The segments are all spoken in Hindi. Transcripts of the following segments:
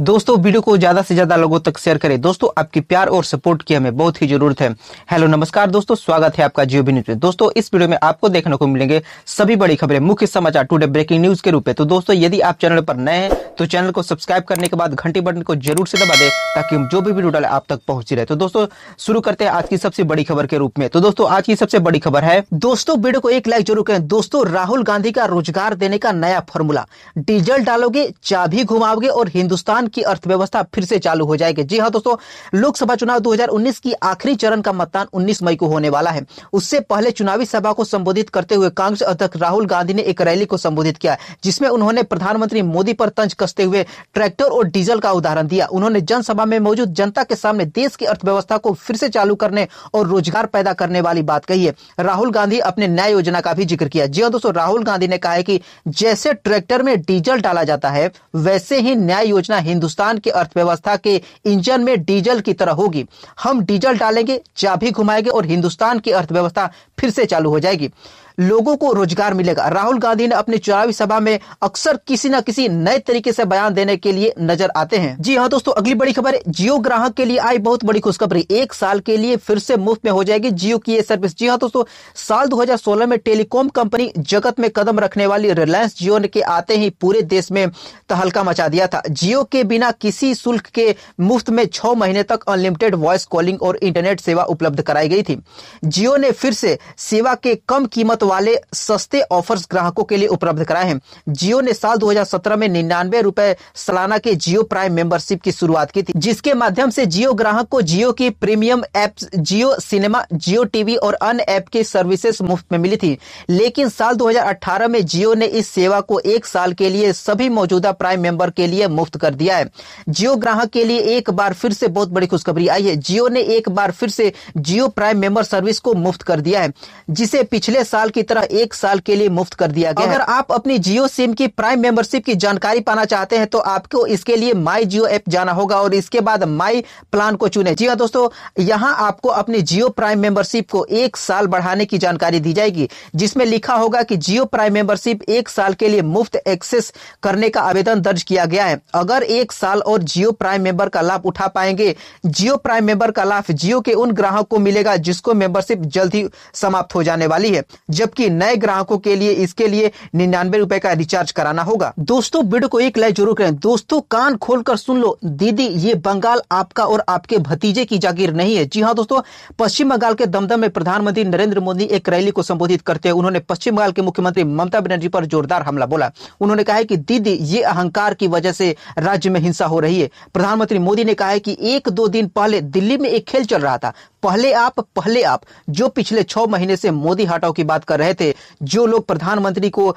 दोस्तों वीडियो को ज्यादा से ज्यादा लोगों तक शेयर करें दोस्तों आपकी प्यार और सपोर्ट की हमें बहुत ही जरूरत है हेलो नमस्कार दोस्तों स्वागत है आपका जियो न्यूज में दोस्तों इस वीडियो में आपको देखने को मिलेंगे सभी बड़ी खबरें मुख्य समाचार टुडे ब्रेकिंग न्यूज के रूप में तो दोस्तों यदि आप चैनल पर नए हैं तो चैनल को सब्सक्राइब करने के बाद घंटी बटन को जरूर से दबा दे ताकि हम जो भी वीडियो डाले आप तक पहुंच रहे तो दोस्तों शुरू करते हैं आज की सबसे बड़ी खबर के रूप में तो दोस्तों आज की सबसे बड़ी खबर है दोस्तों वीडियो को एक लाइक जरूर करें दोस्तों राहुल गांधी का रोजगार देने का नया फॉर्मूला डीजल डालोगे चाबी घुमाओगे और हिंदुस्तान की अर्थव्यवस्था फिर से चालू हो जाएगी जी हाँ दोस्तों लोकसभा चुनाव 2019 की आखिरी चरण का मतदान 19 मई को होने वाला है उससे पहले चुनावी सभा को संबोधित करते हुए कांग्रेस अध्यक्ष राहुल गांधी ने एक रैली को संबोधित किया जिसमें उन्होंने प्रधानमंत्री मोदी पर तंज कसते हुए ट्रैक्टर और डीजल का उदाहरण दिया उन्होंने जनसभा में मौजूद जनता के सामने देश की अर्थव्यवस्था को फिर से चालू करने और रोजगार पैदा करने वाली बात कही है राहुल गांधी अपने न्याय योजना का भी जिक्र किया जी हाँ दोस्तों राहुल गांधी ने कहा है कि जैसे ट्रैक्टर में डीजल डाला जाता है वैसे ही न्याय योजना हिंदी हिंदुस्तान की अर्थव्यवस्था के इंजन में डीजल की तरह होगी हम डीजल डालेंगे चाबी घुमाएंगे और हिंदुस्तान की अर्थव्यवस्था फिर से चालू हो जाएगी लोगों को रोजगार मिलेगा राहुल गांधी ने अपनी चुनावी सभा में अक्सर किसी न किसी नए तरीके से बयान देने के लिए नजर आते हैं जी हाँ दोस्तों अगली बड़ी खबर जियो ग्राहक के लिए आई बहुत बड़ी खुशखबरी एक साल के लिए फिर से मुफ्त में हो जाएगी जियो की ये सर्विस जी हाँ दोस्तों साल दो में टेलीकॉम कंपनी जगत में कदम रखने वाली रिलायंस जियो के आते ही पूरे देश में तहलका मचा दिया था जियो के बिना किसी शुल्क के मुफ्त में छह महीने तक अनलिमिटेड वॉइस कॉलिंग और इंटरनेट सेवा उपलब्ध कराई गई थी जियो ने फिर से सेवा के कम कीमत वाले सस्ते ऑफर्स ग्राहकों के लिए उपलब्ध कराए हैं जियो ने साल 2017 में निन्यानवे रूपए सालाना के जियो प्राइम मेंबरशिप की शुरुआत की थी जिसके माध्यम से जियो ग्राहक को जियो की premium apps Jio cinema Jio TV और अन्य ऐप की सर्विसेज मुफ्त में मिली थी लेकिन साल 2018 में जियो ने इस सेवा को एक साल के लिए सभी मौजूदा प्राइम मेंबर के लिए मुफ्त कर दिया है जियो ग्राहक के लिए एक बार फिर से बहुत बड़ी खुशखबरी आई है जियो ने एक बार फिर से जियो प्राइम मेंबर सर्विस को मुफ्त कर दिया है जिसे पिछले साल की तरह एक साल के लिए मुफ्त कर दिया गया अगर आप अपनी जियो सिम की प्राइम मेंबरशिप की जानकारी पाना चाहते हैं तो आपको इसके लिए माई जियो ऐप जाना होगा और इसके बाद माई प्लान को चुने जी हाँ दोस्तों यहाँ आपको अपनी जियो प्राइम मेंबरशिप को एक साल बढ़ाने की जानकारी दी जाएगी जिसमें लिखा होगा कि जियो प्राइम मेंबरशिप एक साल के लिए मुफ्त एक्सेस करने का आवेदन दर्ज किया गया है अगर एक साल और जियो प्राइम मेंबर का लाभ उठा पाएंगे जियो प्राइम मेंबर का लाभ जियो के उन ग्राहक को मिलेगा जिसको मेंबरशिप जल्द ही समाप्त हो जाने वाली है जब जबकि नए ग्राहकों के लिए इसके लिए निन्यानवे रूपए का रिचार्ज कराना होगा दोस्तों वीडियो को एक लाइक जरूर करें दोस्तों कान खोल कर सुन लो दीदी ये बंगाल आपका और आपके भतीजे की जागीर नहीं है जी हाँ दोस्तों पश्चिम बंगाल के दमदम में प्रधानमंत्री नरेंद्र मोदी एक रैली को संबोधित करते हुए उन्होंने पश्चिम बंगाल के मुख्यमंत्री ममता बनर्जी पर जोरदार हमला बोला उन्होंने कहा कि दीदी ये अहंकार की वजह से राज्य में हिंसा हो रही है प्रधानमंत्री मोदी ने कहा है कि एक दो दिन पहले दिल्ली में एक खेल चल रहा था पहले आप पहले आप जो पिछले छह महीने से मोदी हटाओ की बात कर रहे थे जो लोग प्रधानमंत्री को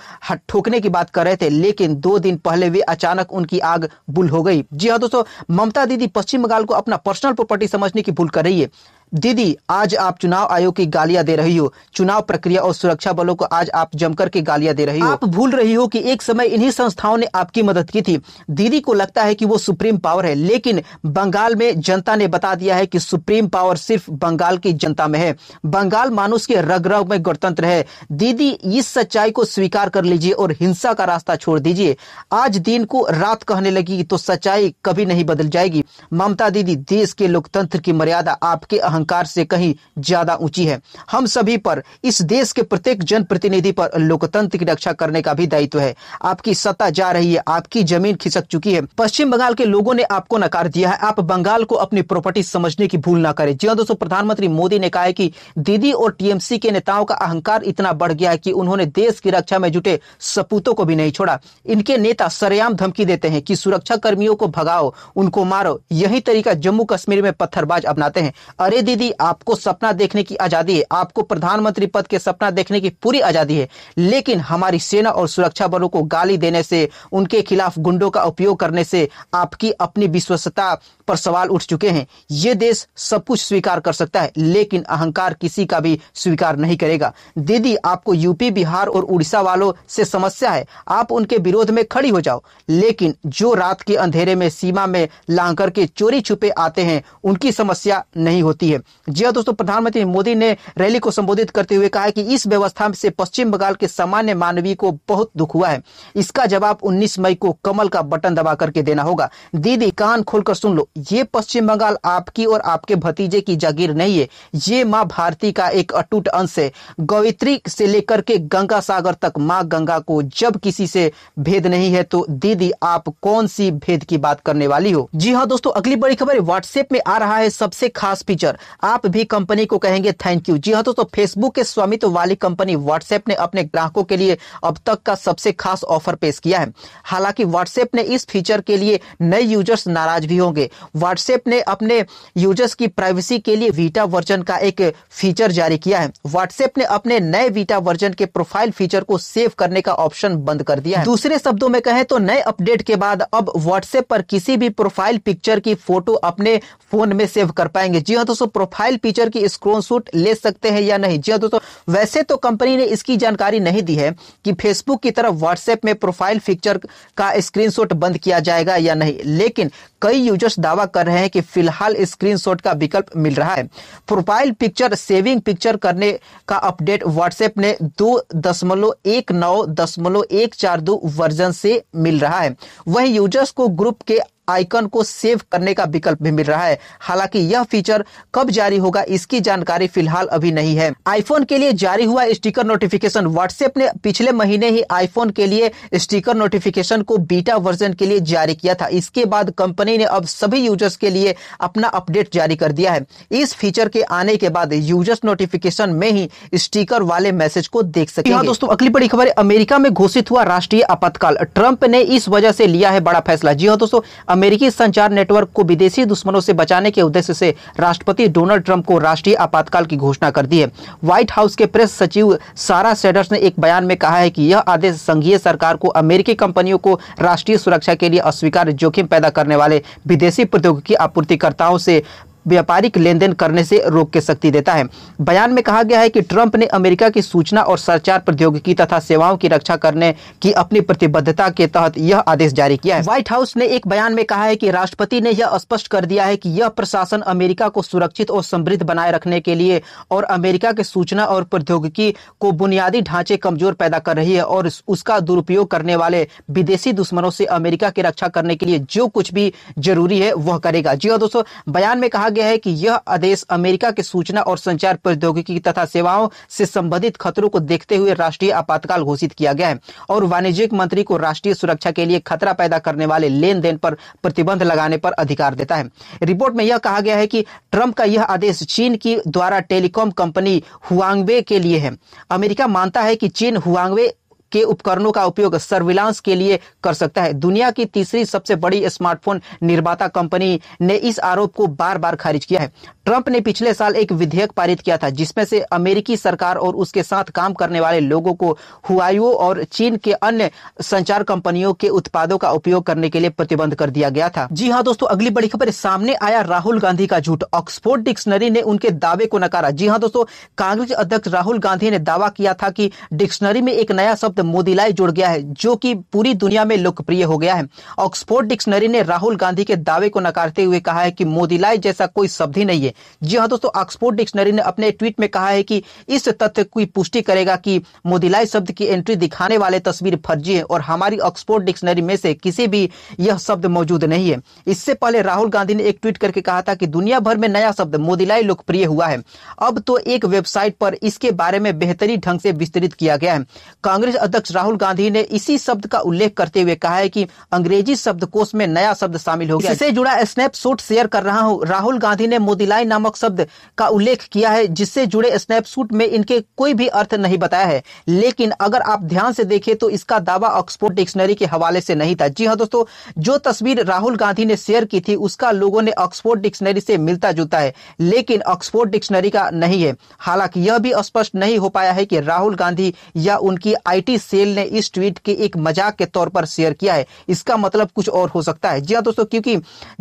ठोकने की बात कर रहे थे लेकिन दो दिन पहले वे अचानक उनकी आग बुल हो गई जी हाँ दोस्तों ममता दीदी पश्चिम बंगाल को अपना पर्सनल प्रॉपर्टी समझने की भूल कर रही है दीदी आज आप चुनाव आयोग की गालियां दे रही हो चुनाव प्रक्रिया और सुरक्षा बलों को आज आप जमकर के गालियां दे रही हो आप भूल रही हो कि एक समय इन्हीं संस्थाओं ने आपकी मदद की थी दीदी को लगता है कि वो सुप्रीम पावर है लेकिन बंगाल में जनता ने बता दिया है कि सुप्रीम पावर सिर्फ बंगाल की जनता में है बंगाल मानुष के रग रग में गणतंत्र है दीदी इस सच्चाई को स्वीकार कर लीजिए और हिंसा का रास्ता छोड़ दीजिए आज दिन को रात कहने लगी तो सच्चाई कभी नहीं बदल जाएगी ममता दीदी देश के लोकतंत्र की मर्यादा आपके अहंकार अहंकार से कहीं ज्यादा ऊंची है हम सभी पर इस देश के प्रत्येक जनप्रतिनिधि पर लोकतंत्र की रक्षा करने का भी दायित्व है आपकी सत्ता जा रही है आपकी जमीन खिसक चुकी है पश्चिम बंगाल के लोगों ने आपको नकार दिया है आप बंगाल को अपनी प्रॉपर्टी समझने की भूल ना करें जी हाँ दोस्तों प्रधानमंत्री मोदी ने कहा है कि दीदी और टीएमसी के नेताओं का अहंकार इतना बढ़ गया है कि उन्होंने देश की रक्षा में जुटे सपूतों को भी नहीं छोड़ा इनके नेता सरेआम धमकी देते हैं कि सुरक्षा कर्मियों को भगाओ उनको मारो यही तरीका जम्मू कश्मीर में पत्थरबाज अपनाते हैं अरे दीदी आपको सपना देखने की आजादी है आपको प्रधानमंत्री पद के सपना देखने की पूरी आजादी है लेकिन हमारी सेना और सुरक्षा बलों को गाली देने से उनके खिलाफ गुंडों का उपयोग करने से आपकी अपनी विश्वसता पर सवाल उठ चुके हैं ये देश सब कुछ स्वीकार कर सकता है लेकिन अहंकार किसी का भी स्वीकार नहीं करेगा दीदी आपको यूपी बिहार और उड़ीसा वालों से समस्या है आप उनके विरोध में खड़ी हो जाओ लेकिन जो रात के अंधेरे में सीमा में लांग के चोरी छुपे आते हैं उनकी समस्या नहीं होती है जी हाँ दोस्तों प्रधानमंत्री मोदी ने रैली को संबोधित करते हुए कहा कि इस व्यवस्था से पश्चिम बंगाल के सामान्य मानवीय को बहुत दुख हुआ है इसका जवाब उन्नीस मई को कमल का बटन दबा करके देना होगा दीदी कान खोलकर सुन लो ये पश्चिम बंगाल आपकी और आपके भतीजे की जागीर नहीं है ये माँ भारती का एक अटूट अंश है गवित्री से लेकर के गंगा सागर तक माँ गंगा को जब किसी से भेद नहीं है तो दीदी आप कौन सी भेद की बात करने वाली हो जी हाँ दोस्तों अगली बड़ी खबर व्हाट्सएप में आ रहा है सबसे खास फीचर आप भी कंपनी को कहेंगे थैंक यू जी हाँ दोस्तों फेसबुक के स्वामित्व वाली कंपनी व्हाट्सएप ने अपने ग्राहकों के लिए अब तक का सबसे खास ऑफर पेश किया है हालांकि व्हाट्सएप ने इस फीचर के लिए नए यूजर्स नाराज भी होंगे व्हाट्सएप ने अपने यूजर्स की प्राइवेसी के लिए वीटा वर्जन का एक फीचर जारी किया है व्हाट्सएप ने अपने नए वीटा वर्जन के प्रोफाइल फीचर को सेव करने का ऑप्शन बंद कर दिया है दूसरे शब्दों में कहें तो नए अपडेट के बाद अब व्हाट्सएप पर किसी भी प्रोफाइल पिक्चर की फोटो अपने फोन में सेव कर पाएंगे जी हाँ दोस्तों प्रोफाइल पिक्चर की शूट ले सकते हैं या नहीं जी हाँ, दोस्तों वैसे तो कंपनी ने इसकी जानकारी नहीं दी है कि फेसबुक की तरफ व्हाट्सएप में प्रोफाइल पिक्चर का स्क्रीन बंद किया जाएगा या नहीं लेकिन कई यूजर्स दावा कर रहे हैं कि फिलहाल स्क्रीन का विकल्प मिल रहा है प्रोफाइल पिक्चर सेविंग पिक्चर करने का अपडेट व्हाट्सएप ने दो दशमलव एक नौ दशमलव एक चार दो वर्जन से मिल रहा है वही यूजर्स को ग्रुप के आइकन को सेव करने का विकल्प भी मिल रहा है हालांकि यह फीचर कब जारी होगा इसकी जानकारी फिलहाल अभी नहीं है आईफोन के लिए जारी हुआ स्टिकर नोटिफिकेशन व्हाट्सएप ने पिछले महीने ही आईफोन के लिए स्टिकर नोटिफिकेशन को बीटा वर्जन के लिए जारी किया था इसके बाद कंपनी ने अब सभी यूजर्स के लिए अपना अपडेट जारी कर दिया है इस फीचर के आने के बाद यूजर्स नोटिफिकेशन में ही स्टिकर वाले मैसेज को देख हाँ, सकते हैं दोस्तों अगली बड़ी खबर अमेरिका में घोषित हुआ राष्ट्रीय आपातकाल ट्रंप ने इस वजह से लिया है बड़ा फैसला जी हाँ दोस्तों अमेरिकी संचार नेटवर्क को विदेशी दुश्मनों से बचाने के उद्देश्य से राष्ट्रपति डोनाल्ड ट्रंप को राष्ट्रीय आपातकाल की घोषणा कर दी है व्हाइट हाउस के प्रेस सचिव सारा सेडर्स ने एक बयान में कहा है कि यह आदेश संघीय सरकार को अमेरिकी कंपनियों को राष्ट्रीय सुरक्षा के लिए अस्वीकार जोखिम पैदा करने वाले विदेशी प्रौद्योगिकी आपूर्तिकर्ताओं से व्यापारिक लेन देन करने से रोक के शक्ति देता है बयान में कहा गया है कि ट्रंप ने अमेरिका की सूचना और संचार प्रौद्योगिकी तथा सेवाओं की रक्षा करने की अपनी प्रतिबद्धता के तहत यह आदेश जारी किया है व्हाइट हाउस ने एक बयान में कहा है कि राष्ट्रपति ने यह स्पष्ट कर दिया है कि यह प्रशासन अमेरिका को सुरक्षित और समृद्ध बनाए रखने के लिए और अमेरिका के सूचना और प्रौद्योगिकी को बुनियादी ढांचे कमजोर पैदा कर रही है और उसका दुरुपयोग करने वाले विदेशी दुश्मनों से अमेरिका की रक्षा करने के लिए जो कुछ भी जरूरी है वह करेगा जी और हाँ दोस्तों बयान में कहा गया है कि यह आदेश अमेरिका के सूचना और संचार प्रौद्योगिकी तथा सेवाओं से संबंधित खतरों को देखते हुए राष्ट्रीय आपातकाल घोषित किया गया है और वाणिज्यिक मंत्री को राष्ट्रीय सुरक्षा के लिए खतरा पैदा करने वाले लेन देन पर प्रतिबंध लगाने पर अधिकार देता है रिपोर्ट में यह कहा गया है कि ट्रंप का यह आदेश चीन की द्वारा टेलीकॉम कंपनी हुआंगवे के लिए है अमेरिका मानता है कि चीन हुआंगवे के उपकरणों का उपयोग सर्विलांस के लिए कर सकता है दुनिया की तीसरी सबसे बड़ी स्मार्टफोन निर्माता कंपनी ने इस आरोप को बार बार खारिज किया है ट्रंप ने पिछले साल एक विधेयक पारित किया था जिसमें से अमेरिकी सरकार और उसके साथ काम करने वाले लोगों को हुआईओ और चीन के अन्य संचार कंपनियों के उत्पादों का उपयोग करने के लिए प्रतिबंध कर दिया गया था जी हाँ दोस्तों अगली बड़ी खबर सामने आया राहुल गांधी का झूठ ऑक्सफोर्ड डिक्शनरी ने उनके दावे को नकारा जी हाँ दोस्तों कांग्रेस अध्यक्ष राहुल गांधी ने दावा किया था कि डिक्शनरी में एक नया शब्द मोदीलाई जुड़ गया है जो कि पूरी दुनिया में लोकप्रिय हो गया है ऑक्सफोर्ड डिक्शनरी ने राहुल गांधी के दावे को नकारते हुए कहा है कि मोदीलाई जैसा कोई शब्द ही नहीं है जी हाँ दोस्तों ऑक्सफोर्ड डिक्शनरी ने अपने ट्वीट में कहा है कि इस तथ्य की पुष्टि करेगा कि मोदीलाई शब्द की एंट्री दिखाने वाले तस्वीर फर्जी है और हमारी ऑक्सफोर्ड डिक्शनरी में से किसी भी यह शब्द मौजूद नहीं है इससे पहले राहुल गांधी ने एक ट्वीट करके कहा था कि दुनिया भर में नया शब्द मोदीलाई लोकप्रिय हुआ है अब तो एक वेबसाइट पर इसके बारे में बेहतरीन ढंग से विस्तृत किया गया है कांग्रेस अध्यक्ष राहुल गांधी ने इसी शब्द का उल्लेख करते हुए कहा है कि अंग्रेजी शब्द कोश में नया शब्द शामिल हो गया इससे जुड़ा स्नैपशॉट शेयर कर रहा हूँ राहुल गांधी ने मोदीलाई नामक शब्द का उल्लेख किया है जिससे जुड़े स्नैपशूट में इनके कोई भी अर्थ नहीं बताया है लेकिन अगर आप ध्यान से देखें तो इसका दावा ऑक्सफोर्ड डिक्शनरी के हवाले से नहीं था जी हाँ दोस्तों जो तस्वीर राहुल गांधी ने शेयर की थी उसका लोगों ने ऑक्सफोर्ड डिक्शनरी से मिलता जुलता है लेकिन ऑक्सफोर्ड डिक्शनरी का नहीं है हालांकि यह भी स्पष्ट नहीं हो पाया है कि राहुल गांधी या उनकी आईटी सेल ने इस ट्वीट के एक मजाक के तौर पर शेयर किया है इसका मतलब कुछ और हो सकता है जी हाँ दोस्तों क्योंकि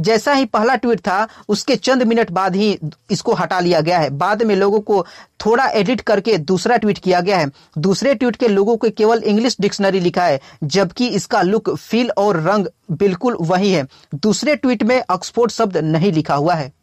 जैसा ही पहला ट्वीट था उसके चंद मिनट बाद ही इसको हटा लिया गया है बाद में लोगों को थोड़ा एडिट करके दूसरा ट्वीट किया गया है दूसरे ट्वीट के लोगों को केवल इंग्लिश डिक्शनरी लिखा है जबकि इसका लुक फील और रंग बिल्कुल वही है दूसरे ट्वीट में ऑक्सफोर्ड शब्द नहीं लिखा हुआ है